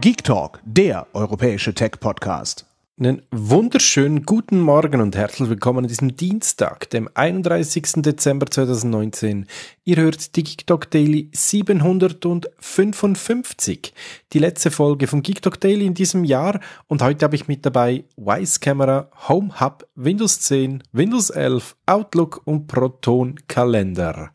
Geek Talk, der europäische Tech-Podcast. Einen wunderschönen guten Morgen und herzlich willkommen an diesem Dienstag, dem 31. Dezember 2019. Ihr hört die Geek Talk Daily 755, die letzte Folge von Geek Talk Daily in diesem Jahr. Und heute habe ich mit dabei Wise Camera, Home Hub, Windows 10, Windows 11, Outlook und Proton Kalender.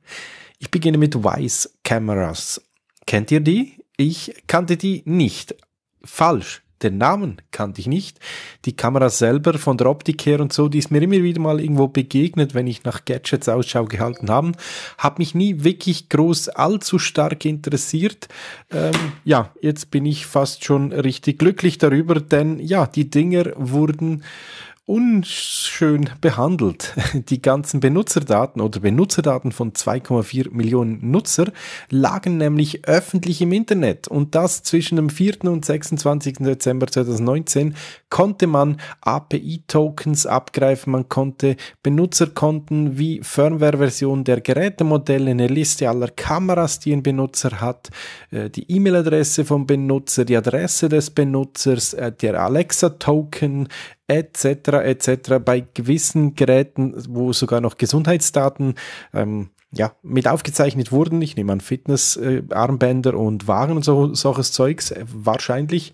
Ich beginne mit Wise Cameras. Kennt ihr die? Ich kannte die nicht. Falsch. Den Namen kannte ich nicht. Die Kamera selber von der Optik her und so, die ist mir immer wieder mal irgendwo begegnet, wenn ich nach Gadgets Ausschau gehalten habe. Hab mich nie wirklich groß allzu stark interessiert. Ähm, ja, jetzt bin ich fast schon richtig glücklich darüber, denn ja, die Dinger wurden unschön behandelt. Die ganzen Benutzerdaten oder Benutzerdaten von 2,4 Millionen Nutzer lagen nämlich öffentlich im Internet und das zwischen dem 4. und 26. Dezember 2019 konnte man API-Tokens abgreifen, man konnte Benutzerkonten wie Firmware-Version der Gerätemodelle, eine Liste aller Kameras, die ein Benutzer hat, äh, die E-Mail-Adresse vom Benutzer, die Adresse des Benutzers, äh, der Alexa-Token, etc. etc. bei gewissen Geräten, wo sogar noch Gesundheitsdaten ähm, ja, mit aufgezeichnet wurden. Ich nehme an Fitnessarmbänder äh, und Waren und so, solches Zeugs äh, wahrscheinlich,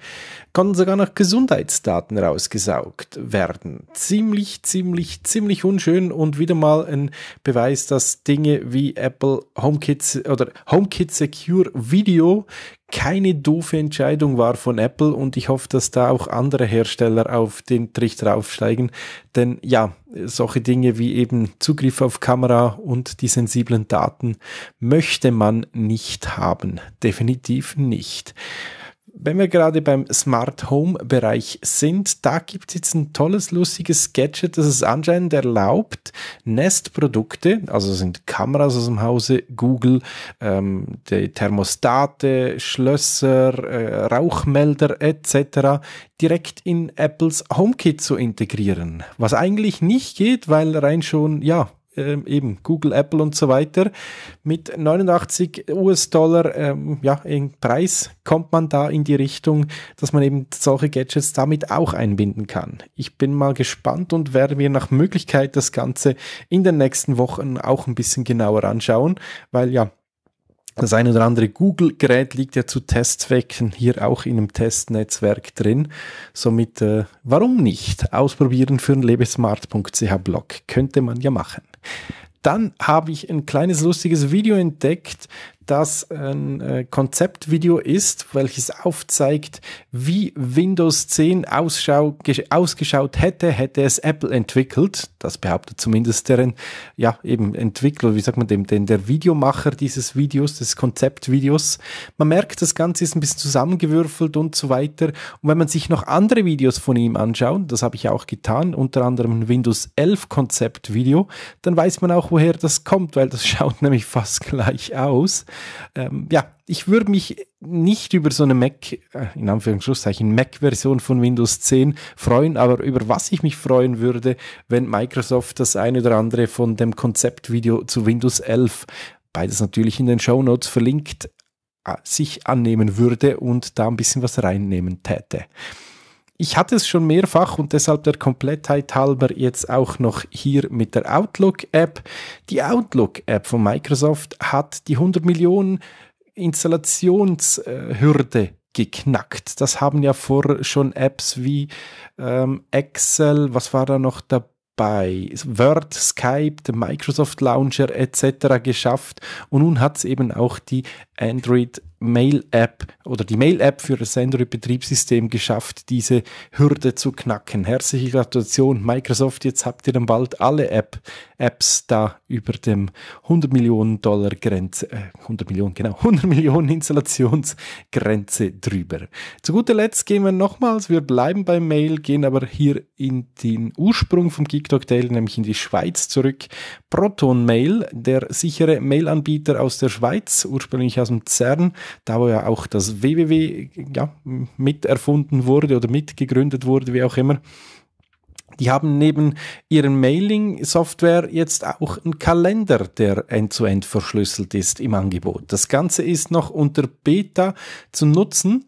konnten sogar noch Gesundheitsdaten rausgesaugt werden. Ziemlich, ziemlich, ziemlich unschön und wieder mal ein Beweis, dass Dinge wie Apple HomeKit oder HomeKit Secure Video keine doofe Entscheidung war von Apple und ich hoffe, dass da auch andere Hersteller auf den Trichter aufsteigen. Denn ja, solche Dinge wie eben Zugriff auf Kamera und die sensiblen Daten möchte man nicht haben. Definitiv nicht wenn wir gerade beim Smart Home Bereich sind, da gibt es jetzt ein tolles, lustiges Gadget, das es anscheinend erlaubt, Nest-Produkte, also sind Kameras aus dem Hause, Google, ähm, die Thermostate, Schlösser, äh, Rauchmelder etc., direkt in Apples HomeKit zu integrieren. Was eigentlich nicht geht, weil rein schon, ja, ähm, eben Google, Apple und so weiter. Mit 89 US-Dollar ähm, ja, im Preis kommt man da in die Richtung, dass man eben solche Gadgets damit auch einbinden kann. Ich bin mal gespannt und werde mir nach Möglichkeit das Ganze in den nächsten Wochen auch ein bisschen genauer anschauen, weil ja, das eine oder andere Google-Gerät liegt ja zu Testzwecken hier auch in einem Testnetzwerk drin. Somit, äh, warum nicht? Ausprobieren für einen lebesmart.ch-Blog könnte man ja machen. Dann habe ich ein kleines lustiges Video entdeckt das ein äh, Konzeptvideo ist, welches aufzeigt, wie Windows 10 ausschau, ausgeschaut hätte, hätte es Apple entwickelt. Das behauptet zumindest deren, ja, eben Entwickler, wie sagt man dem, den, der Videomacher dieses Videos, des Konzeptvideos. Man merkt, das Ganze ist ein bisschen zusammengewürfelt und so weiter. Und wenn man sich noch andere Videos von ihm anschaut, das habe ich auch getan, unter anderem ein Windows 11 Konzeptvideo, dann weiß man auch, woher das kommt, weil das schaut nämlich fast gleich aus ähm, ja, ich würde mich nicht über so eine Mac, äh, in Anführungszeichen, Mac-Version von Windows 10 freuen, aber über was ich mich freuen würde, wenn Microsoft das eine oder andere von dem Konzeptvideo zu Windows 11, beides natürlich in den Show Notes verlinkt, äh, sich annehmen würde und da ein bisschen was reinnehmen täte. Ich hatte es schon mehrfach und deshalb der Komplettheit halber jetzt auch noch hier mit der Outlook-App. Die Outlook-App von Microsoft hat die 100 Millionen Installationshürde geknackt. Das haben ja vor schon Apps wie ähm, Excel, was war da noch dabei? bei Word, Skype, dem Microsoft Launcher etc. geschafft und nun hat es eben auch die Android Mail-App oder die Mail-App für das Android-Betriebssystem geschafft, diese Hürde zu knacken. Herzliche Gratulation, Microsoft. Jetzt habt ihr dann bald alle App, Apps da über dem 100 Millionen Dollar Grenze, äh, 100 Millionen, genau, 100 Millionen Installationsgrenze drüber. Zu guter Letzt gehen wir nochmals, wir bleiben beim Mail, gehen aber hier in den Ursprung vom Geekdog Daily, nämlich in die Schweiz zurück. Proton Mail, der sichere Mail-Anbieter aus der Schweiz, ursprünglich aus dem CERN, da wo ja auch das WWW ja, mit erfunden wurde oder mitgegründet wurde, wie auch immer. Die haben neben ihren Mailing-Software jetzt auch einen Kalender, der end-zu-end -End verschlüsselt ist im Angebot. Das Ganze ist noch unter Beta zu nutzen.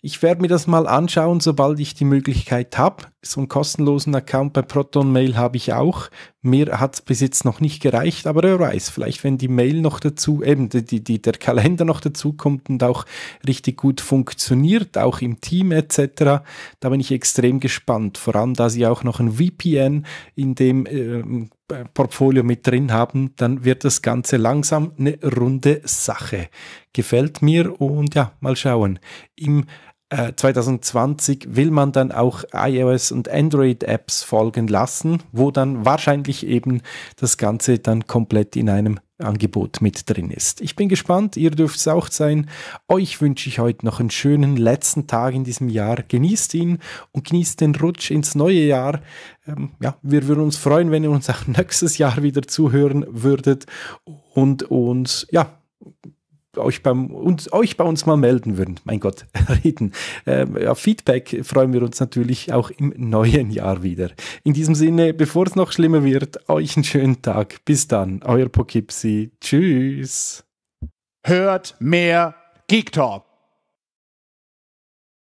Ich werde mir das mal anschauen, sobald ich die Möglichkeit habe. So einen kostenlosen Account bei Proton Mail habe ich auch. Mir hat es bis jetzt noch nicht gereicht, aber wer weiß, vielleicht wenn die Mail noch dazu, eben die, die, der Kalender noch dazu kommt und auch richtig gut funktioniert, auch im Team etc., da bin ich extrem gespannt. Vor allem, da sie auch noch ein VPN in dem äh, Portfolio mit drin haben, dann wird das Ganze langsam eine runde Sache. Gefällt mir und ja, mal schauen. Im 2020 äh, will man dann auch iOS und Android Apps folgen lassen, wo dann wahrscheinlich eben das Ganze dann komplett in einem Angebot mit drin ist. Ich bin gespannt, ihr dürft es auch sein. Euch wünsche ich heute noch einen schönen letzten Tag in diesem Jahr. Genießt ihn und genießt den Rutsch ins neue Jahr. Ähm, ja, wir würden uns freuen, wenn ihr uns auch nächstes Jahr wieder zuhören würdet und uns ja euch, beim, uns, euch bei uns mal melden würden. Mein Gott, reden. Ähm, auf Feedback freuen wir uns natürlich auch im neuen Jahr wieder. In diesem Sinne, bevor es noch schlimmer wird, euch einen schönen Tag. Bis dann, euer Pokipsi. Tschüss. Hört mehr Geek Talk.